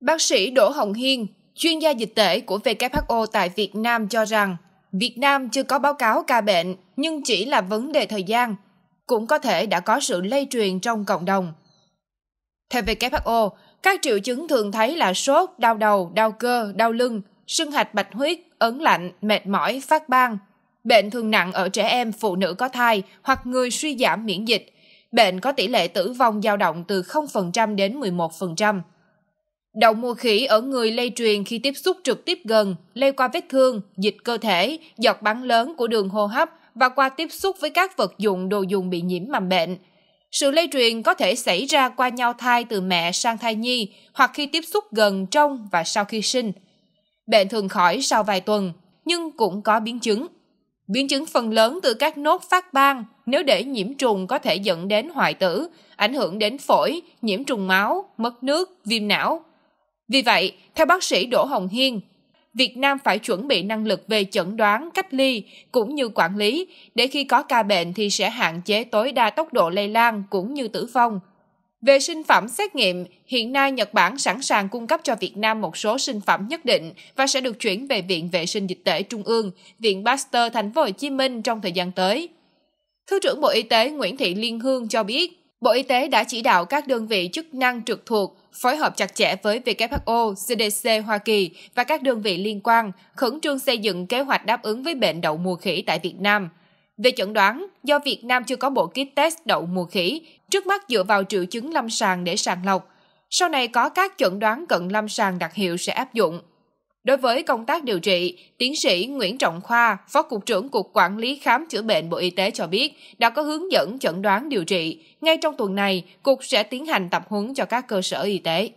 Bác sĩ Đỗ Hồng Hiên, chuyên gia dịch tễ của WHO tại Việt Nam cho rằng, Việt Nam chưa có báo cáo ca bệnh nhưng chỉ là vấn đề thời gian, cũng có thể đã có sự lây truyền trong cộng đồng. Theo WHO, các triệu chứng thường thấy là sốt, đau đầu, đau cơ, đau lưng, sưng hạch bạch huyết, ấn lạnh, mệt mỏi, phát ban. Bệnh thường nặng ở trẻ em, phụ nữ có thai hoặc người suy giảm miễn dịch. Bệnh có tỷ lệ tử vong dao động từ 0% đến 11%. Đậu mùa khỉ ở người lây truyền khi tiếp xúc trực tiếp gần, lây qua vết thương, dịch cơ thể, giọt bắn lớn của đường hô hấp và qua tiếp xúc với các vật dụng đồ dùng bị nhiễm mầm bệnh. Sự lây truyền có thể xảy ra qua nhau thai từ mẹ sang thai nhi hoặc khi tiếp xúc gần trong và sau khi sinh. Bệnh thường khỏi sau vài tuần, nhưng cũng có biến chứng. Biến chứng phần lớn từ các nốt phát ban nếu để nhiễm trùng có thể dẫn đến hoại tử, ảnh hưởng đến phổi, nhiễm trùng máu, mất nước, viêm não, vì vậy, theo bác sĩ Đỗ Hồng Hiên, Việt Nam phải chuẩn bị năng lực về chẩn đoán, cách ly cũng như quản lý để khi có ca bệnh thì sẽ hạn chế tối đa tốc độ lây lan cũng như tử vong. Về sinh phẩm xét nghiệm, hiện nay Nhật Bản sẵn sàng cung cấp cho Việt Nam một số sinh phẩm nhất định và sẽ được chuyển về Viện Vệ sinh Dịch tễ Trung ương, Viện Pasteur Thành phố Hồ Chí Minh trong thời gian tới. Thứ trưởng Bộ Y tế Nguyễn Thị Liên Hương cho biết, Bộ Y tế đã chỉ đạo các đơn vị chức năng trực thuộc phối hợp chặt chẽ với WHO, CDC Hoa Kỳ và các đơn vị liên quan, khẩn trương xây dựng kế hoạch đáp ứng với bệnh đậu mùa khỉ tại Việt Nam. Về chẩn đoán, do Việt Nam chưa có bộ kit test đậu mùa khỉ, trước mắt dựa vào triệu chứng lâm sàng để sàng lọc. Sau này có các chẩn đoán cận lâm sàng đặc hiệu sẽ áp dụng. Đối với công tác điều trị, tiến sĩ Nguyễn Trọng Khoa, Phó Cục trưởng Cục Quản lý Khám chữa bệnh Bộ Y tế cho biết đã có hướng dẫn chẩn đoán điều trị. Ngay trong tuần này, Cục sẽ tiến hành tập huấn cho các cơ sở y tế.